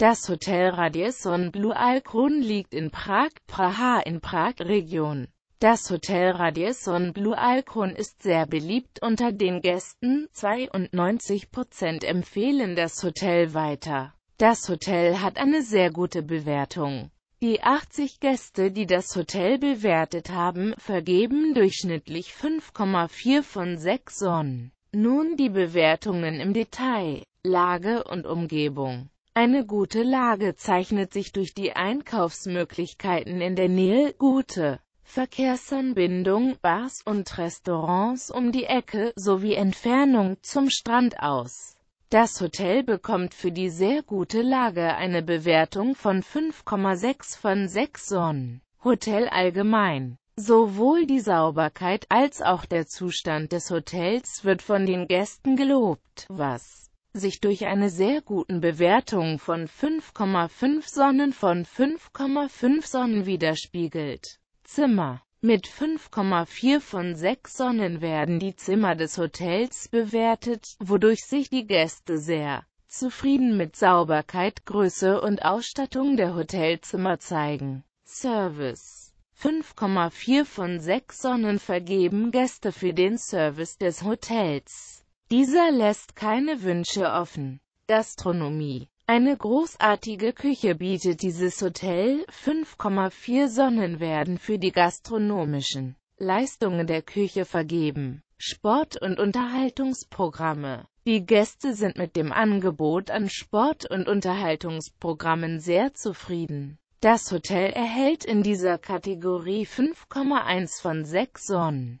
Das Hotel Radisson Blue Alcon liegt in Prag, Praha in Prag Region. Das Hotel Radisson Blue Alcon ist sehr beliebt unter den Gästen, 92% empfehlen das Hotel weiter. Das Hotel hat eine sehr gute Bewertung. Die 80 Gäste, die das Hotel bewertet haben, vergeben durchschnittlich 5,4 von 6 Sonnen. Nun die Bewertungen im Detail, Lage und Umgebung. Eine gute Lage zeichnet sich durch die Einkaufsmöglichkeiten in der Nähe, gute Verkehrsanbindung, Bars und Restaurants um die Ecke sowie Entfernung zum Strand aus. Das Hotel bekommt für die sehr gute Lage eine Bewertung von 5,6 von 6 Sonnen. Hotel allgemein. Sowohl die Sauberkeit als auch der Zustand des Hotels wird von den Gästen gelobt, was sich durch eine sehr guten Bewertung von 5,5 Sonnen von 5,5 Sonnen widerspiegelt. Zimmer mit 5,4 von 6 Sonnen werden die Zimmer des Hotels bewertet, wodurch sich die Gäste sehr zufrieden mit Sauberkeit, Größe und Ausstattung der Hotelzimmer zeigen. Service 5,4 von 6 Sonnen vergeben Gäste für den Service des Hotels. Dieser lässt keine Wünsche offen. Gastronomie eine großartige Küche bietet dieses Hotel, 5,4 Sonnen werden für die gastronomischen Leistungen der Küche vergeben. Sport- und Unterhaltungsprogramme Die Gäste sind mit dem Angebot an Sport- und Unterhaltungsprogrammen sehr zufrieden. Das Hotel erhält in dieser Kategorie 5,1 von 6 Sonnen.